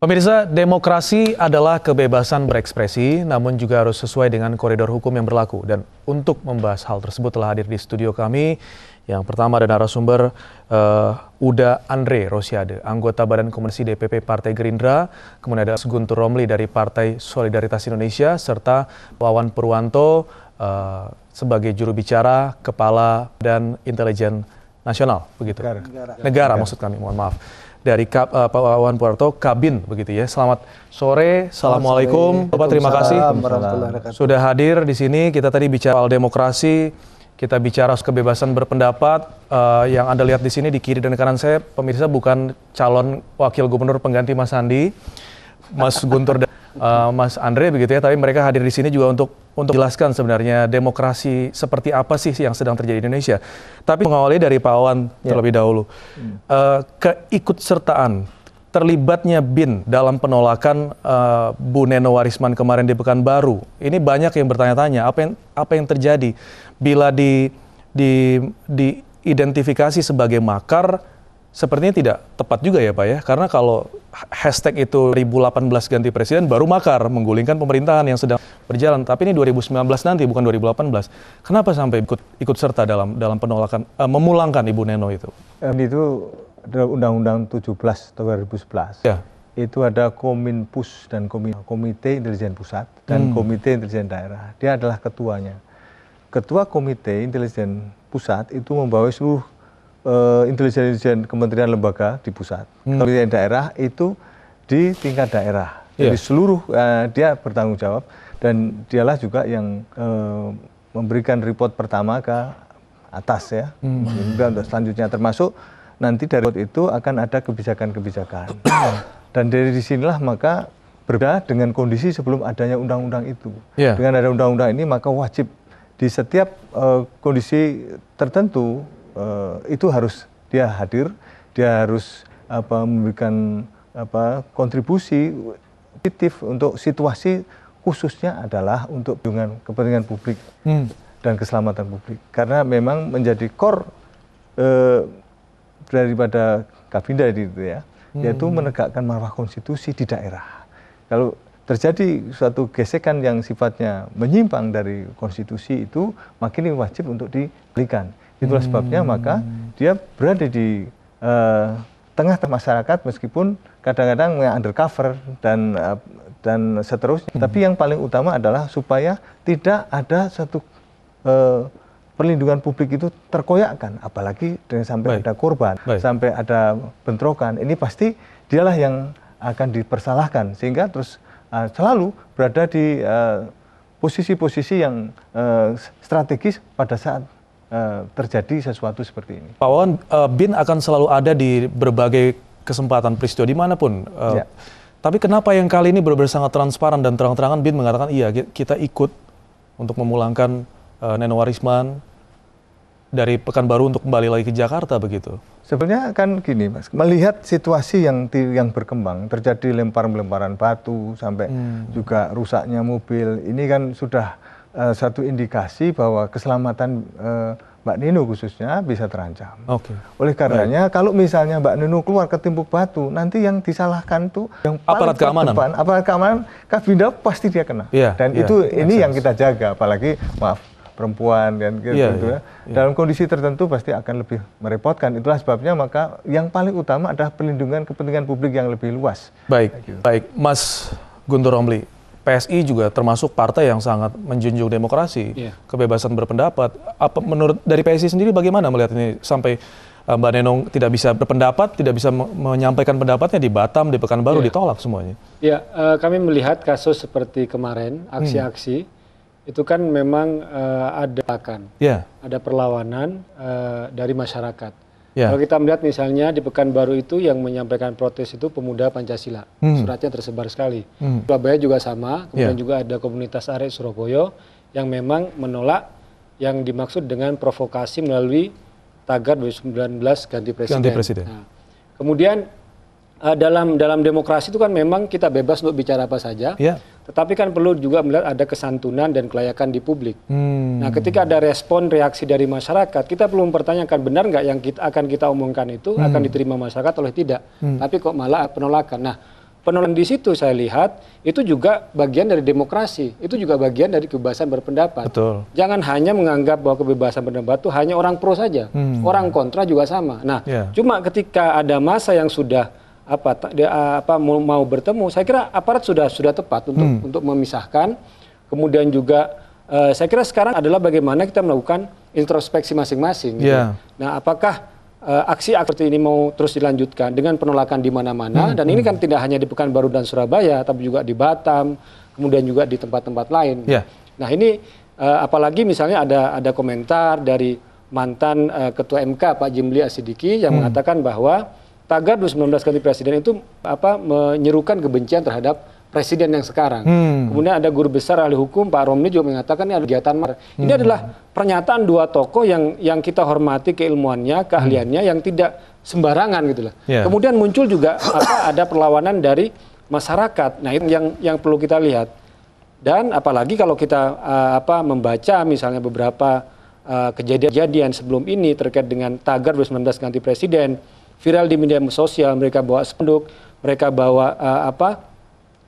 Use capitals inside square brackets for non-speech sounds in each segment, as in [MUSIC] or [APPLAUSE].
Pemirsa, demokrasi adalah kebebasan berekspresi, namun juga harus sesuai dengan koridor hukum yang berlaku. Dan untuk membahas hal tersebut telah hadir di studio kami. Yang pertama ada narasumber uh, Uda Andre Rosiade, anggota Badan Komisi DPP Partai Gerindra. Kemudian ada Guntur Romli dari Partai Solidaritas Indonesia, serta Wawan Purwanto uh, sebagai juru bicara, kepala dan intelijen nasional. Begitu. Negara. Negara, Negara. maksud kami, mohon maaf dari Kap, uh, eh, Pak Wawan Puerto Kabin begitu ya. Selamat sore, assalamualaikum. Bapak terima kasih sudah hadir di sini. Kita tadi bicara soal demokrasi, kita bicara soal kebebasan berpendapat. Uh, yang anda lihat di sini di kiri dan kanan saya pemirsa bukan calon wakil gubernur pengganti Mas Sandi, Mas Guntur uh, Mas Andre begitu ya, tapi mereka hadir di sini juga untuk untuk jelaskan sebenarnya demokrasi seperti apa sih yang sedang terjadi di Indonesia. Tapi mengawali dari Pak Awan yeah. terlebih dahulu, uh, keikutsertaan terlibatnya BIN dalam penolakan uh, Bu Neno Warisman kemarin di Pekanbaru. Ini banyak yang bertanya-tanya apa yang apa yang terjadi bila di di diidentifikasi sebagai makar Sepertinya tidak tepat juga ya Pak ya, karena kalau hashtag itu 2018 ganti presiden baru makar menggulingkan pemerintahan yang sedang berjalan. Tapi ini 2019 nanti bukan 2018. Kenapa sampai ikut ikut serta dalam dalam penolakan uh, memulangkan Ibu Neno itu? Eh, itu dalam Undang-Undang 17 tahun 2011. Ya. Itu ada Kominpus dan Komite, Intelijen Pusat dan hmm. Komite Intelijen Daerah. Dia adalah ketuanya. Ketua Komite Intelijen Pusat itu membawa seluruh Eh, intelijen intelijen kementerian lembaga di pusat, hmm. kementerian daerah itu di tingkat daerah. Jadi iya. seluruh uh, dia bertanggung jawab dan dialah juga yang uh, memberikan report pertama ke atas ya. Hmm. untuk selanjutnya termasuk nanti dari report itu akan ada kebijakan-kebijakan. [COUGHS] dan dari disinilah maka berbeda dengan kondisi sebelum adanya undang-undang itu. Yeah. Dengan ada undang-undang ini maka wajib di setiap uh, kondisi tertentu Eh, itu harus dia hadir, dia harus apa memberikan apa kontribusi positif untuk situasi khususnya adalah untuk dengan kepentingan publik hmm. dan keselamatan publik karena memang menjadi core eh, daripada Kabinda itu ya hmm. yaitu menegakkan marwah konstitusi di daerah kalau terjadi suatu gesekan yang sifatnya menyimpang dari konstitusi itu makin wajib untuk dibelikan itulah sebabnya hmm. maka dia berada di eh, tengah masyarakat meskipun kadang kadang undercover dan eh, dan seterusnya hmm. tapi yang paling utama adalah supaya tidak ada satu eh, perlindungan publik itu terkoyakkan apalagi dengan sampai Baik. ada korban Baik. sampai ada bentrokan ini pasti dialah yang akan dipersalahkan sehingga terus uh, selalu berada di posisi-posisi uh, yang uh, strategis pada saat Eh, terjadi sesuatu seperti ini. Pak Wawan, uh, BIN akan selalu ada di berbagai kesempatan peristiwa dimanapun. Uh, ya. Tapi kenapa yang kali ini benar-benar sangat transparan dan terang-terangan BIN mengatakan iya kita ikut untuk memulangkan uh, Warisman dari Pekanbaru untuk kembali lagi ke Jakarta begitu? Sebenarnya kan gini mas, melihat situasi yang yang berkembang terjadi lempar-lemparan batu sampai hmm. juga rusaknya mobil ini kan sudah Eh, satu indikasi bahwa keselamatan eh, Mbak Nino khususnya bisa terancam. Okay. Oleh karenanya Baik. kalau misalnya Mbak Nino keluar ketimpuk batu, nanti yang disalahkan tuh yang aparat keamanan. Depan, aparat keamanan Kabinda pasti dia kena. Yeah, Dan yeah, itu iya, ini yang kita jaga apalagi maaf perempuan dan gitu yeah, gitu iya, yeah, yeah. dalam kondisi tertentu pasti akan lebih merepotkan itulah sebabnya maka yang paling utama adalah perlindungan kepentingan publik yang lebih luas baik baik Mas Guntur Romli PSI juga termasuk partai yang sangat menjunjung demokrasi, yeah. kebebasan berpendapat. Apa menurut dari PSI sendiri bagaimana melihat ini sampai eh, Mbak Nenong tidak bisa berpendapat, tidak bisa menyampaikan pendapatnya di Batam, di Pekanbaru yeah. ditolak semuanya? Ya, yeah, uh, kami melihat kasus seperti kemarin aksi-aksi hmm. itu kan memang uh, ada akan yeah. ada perlawanan uh, dari masyarakat Ya. Kalau kita melihat misalnya di Pekanbaru itu yang menyampaikan protes itu pemuda Pancasila. Hmm. Suratnya tersebar sekali. Hmm. Surabaya juga sama, ya. kemudian ya. juga ada komunitas arek Surabaya yang memang menolak yang dimaksud dengan provokasi melalui tagar 2019 ganti presiden. Ganti presiden. Nah, kemudian uh, dalam dalam demokrasi itu kan memang kita bebas untuk bicara apa saja. Yeah. Tetapi kan perlu juga melihat ada kesantunan dan kelayakan di publik. Hmm. Nah, ketika ada respon reaksi dari masyarakat, kita perlu mempertanyakan benar nggak yang kita, akan kita omongkan itu hmm. akan diterima masyarakat atau tidak. Hmm. Tapi kok malah penolakan. Nah, penolakan di situ saya lihat itu juga bagian dari demokrasi. Itu juga bagian dari kebebasan berpendapat. Betul. Jangan hanya menganggap bahwa kebebasan berpendapat itu hanya orang pro saja. Hmm. Orang kontra juga sama. Nah, yeah. cuma ketika ada masa yang sudah apa dia, ah, apa mau, mau bertemu saya kira aparat sudah sudah tepat untuk hmm. untuk memisahkan kemudian juga uh, saya kira sekarang adalah bagaimana kita melakukan introspeksi masing-masing gitu. Iya. nah apakah uh, eh, aksi seperti ini mau terus dilanjutkan dengan penolakan di mana-mana hmm. dan ini hmm. kan hmm. tidak hanya di Pekanbaru dan Surabaya tapi juga di Batam kemudian juga di tempat-tempat lain yeah. nah ini uh, apalagi misalnya ada ada komentar dari mantan uh, ketua MK Pak Jimli Asidiki yang hmm. mengatakan bahwa tagar belas ganti presiden itu apa menyerukan kebencian terhadap presiden yang sekarang. Hmm. Kemudian ada guru besar ahli hukum Pak Romli juga mengatakan ini ada kegiatan mar. Ini hmm. adalah pernyataan dua tokoh yang yang kita hormati keilmuannya, keahliannya hmm. yang tidak sembarangan gitu lah. Yeah. Kemudian muncul juga apa ada perlawanan dari masyarakat. Nah, itu yang yang perlu kita lihat. Dan apalagi kalau kita uh, apa membaca misalnya beberapa eh, kejadian-kejadian uh, sebelum ini terkait dengan tagar 2019 ganti presiden viral di media sosial, mereka bawa spanduk, mereka bawa uh, apa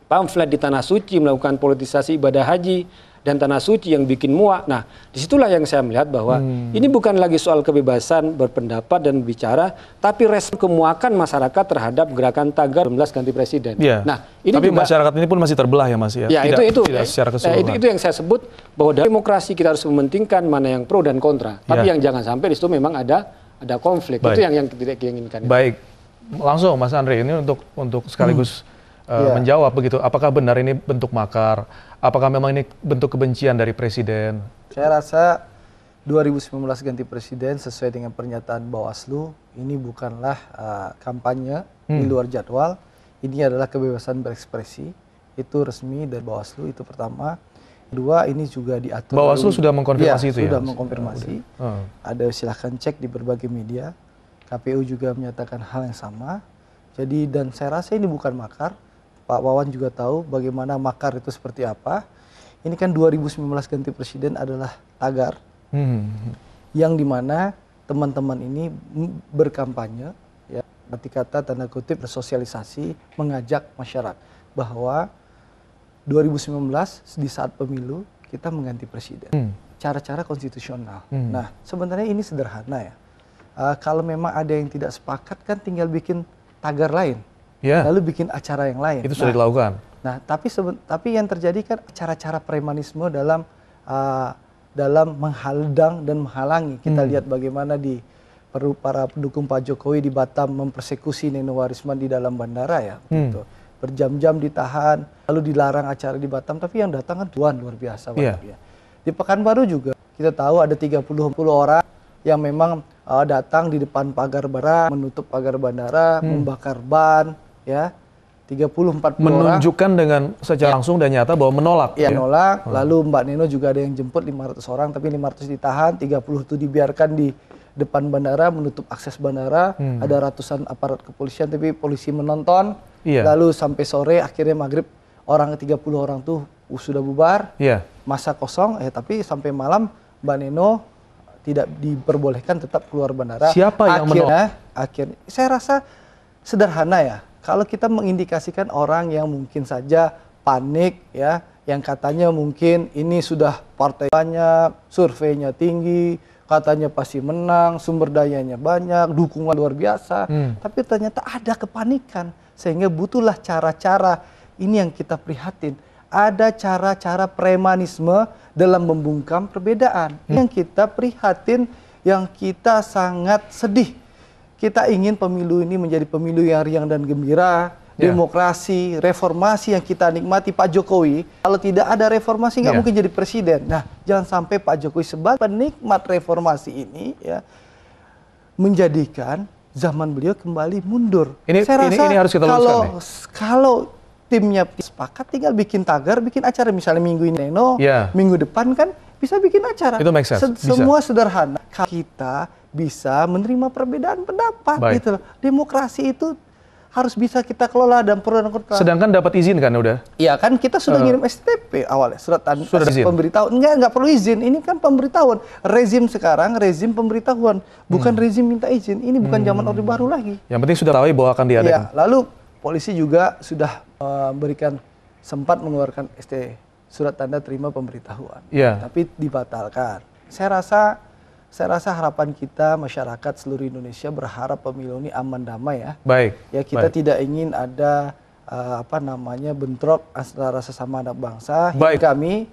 pamflet di tanah suci melakukan politisasi ibadah haji dan tanah suci yang bikin muak. Nah, disitulah yang saya melihat bahwa hmm. ini bukan lagi soal kebebasan berpendapat dan bicara, tapi respon kemuakan masyarakat terhadap gerakan tagar 19 ganti presiden. Yeah. Nah, ini tapi juga, masyarakat ini pun masih terbelah ya Mas ya. ya tidak, itu itu tidak secara eh, keseluruhan. itu, itu yang saya sebut bahwa demokrasi kita harus mementingkan mana yang pro dan kontra, tapi yeah. yang jangan sampai di situ memang ada ada konflik. Baik. Itu yang yang tidak diinginkan. Baik. Langsung Mas Andre ini untuk untuk sekaligus hmm. uh, eh, yeah. menjawab begitu. Apakah benar ini bentuk makar? Apakah memang ini bentuk kebencian dari presiden? Saya rasa 2019 ganti presiden sesuai dengan pernyataan Bawaslu ini bukanlah uh, kampanye hmm. di luar jadwal. Ini adalah kebebasan berekspresi. Itu resmi dari Bawaslu itu pertama. Dua ini juga diatur. Bawaslu sudah mengkonfirmasi ya, itu sudah ya? sudah mengkonfirmasi. Oh. Hmm. Ada silahkan cek di berbagai media. KPU juga menyatakan hal yang sama. Jadi dan saya rasa ini bukan makar. Pak Wawan juga tahu bagaimana makar itu seperti apa. Ini kan 2019 ganti presiden adalah tagar. Hmm, hmm, hmm. Yang dimana teman-teman ini berkampanye ya, berarti kata tanda kutip bersosialisasi mengajak masyarakat bahwa 2019 di saat pemilu kita mengganti presiden. Hmm. Cara-cara konstitusional. Hmm. Nah, sebenarnya ini sederhana ya. Uh, kalau memang ada yang tidak sepakat kan tinggal bikin tagar lain. Yeah. Lalu bikin acara yang lain. Itu nah, dilakukan. Nah, tapi tapi yang terjadi kan cara-cara premanisme dalam uh, dalam menghalang dan menghalangi. Kita hmm. lihat bagaimana di para pendukung Pak Jokowi di Batam mempersekusi Warisman di dalam bandara ya. Hmm. Gitu berjam-jam ditahan, lalu dilarang acara di Batam, tapi yang datang kan tuan luar biasa banyak yeah. ya. Di Pekanbaru juga kita tahu ada 30 orang yang memang uh, datang di depan pagar bara, menutup pagar bandara, hmm. membakar ban, ya. 30 40 menunjukkan orang. dengan secara ya. langsung dan nyata bahwa menolak. Ya, ya? menolak. Hmm. Lalu Mbak Nino juga ada yang jemput 500 orang tapi 500 ditahan, 30 itu dibiarkan di depan bandara menutup akses bandara, hmm. ada ratusan aparat kepolisian tapi polisi menonton. Iya. Lalu sampai sore akhirnya maghrib orang 30 orang tuh sudah bubar. Iya. Masa kosong eh tapi sampai malam Mbak Neno tidak diperbolehkan tetap keluar bandara. Siapa yang akhirnya, Akhirnya saya rasa sederhana ya. Kalau kita mengindikasikan orang yang mungkin saja panik ya, yang katanya mungkin ini sudah partai banyak, surveinya tinggi, katanya pasti menang, sumber dayanya banyak, dukungan luar biasa, hmm. tapi ternyata ada kepanikan sehingga butuhlah cara-cara ini yang kita prihatin. Ada cara-cara premanisme dalam membungkam perbedaan hmm. yang kita prihatin, yang kita sangat sedih. Kita ingin pemilu ini menjadi pemilu yang riang dan gembira, Ya. demokrasi, reformasi yang kita nikmati Pak Jokowi. Kalau tidak ada reformasi nggak yeah. mungkin jadi presiden. Nah, jangan sampai Pak Jokowi sebagai penikmat reformasi ini ya menjadikan zaman beliau kembali mundur. Ini Saya rasa ini harus kita kalau nih. kalau timnya sepakat tinggal bikin tagar, bikin acara misalnya minggu ini Neno, yeah. minggu depan kan bisa bikin acara. Itu make sense. bisa. Semua sederhana. Kita bisa menerima perbedaan pendapat gitu Demokrasi itu harus bisa kita kelola dan perlu dan Sedangkan dapat izin kan udah? Iya kan kita sudah uh, ngirim STP awalnya surat sudah izin. pemberitahuan. Enggak enggak perlu izin. Ini kan pemberitahuan. Rezim sekarang rezim pemberitahuan, bukan hmm. rezim minta izin. Ini bukan hmm. zaman orde baru lagi. Yang penting sudah tahu ya bahwa akan diadakan. Ya, lalu polisi juga sudah eh, memberikan uh, sempat mengeluarkan ST surat tanda terima pemberitahuan. Iya. Tapi dibatalkan. Saya rasa saya rasa harapan kita masyarakat seluruh Indonesia berharap pemilu ini aman damai ya. Baik. Ya kita baik. tidak ingin ada uh, apa namanya bentrok antara sesama anak bangsa. Baik. Kami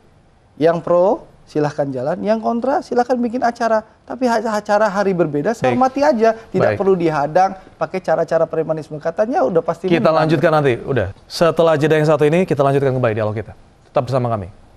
yang pro silahkan jalan, yang kontra silahkan bikin acara. Tapi acara hari berbeda, saya mati aja. Tidak Baik. perlu dihadang pakai cara-cara premanisme. Katanya udah pasti. Kita lanjutkan nanti, udah. Setelah jeda yang satu ini, kita lanjutkan kembali dialog kita. Tetap bersama kami.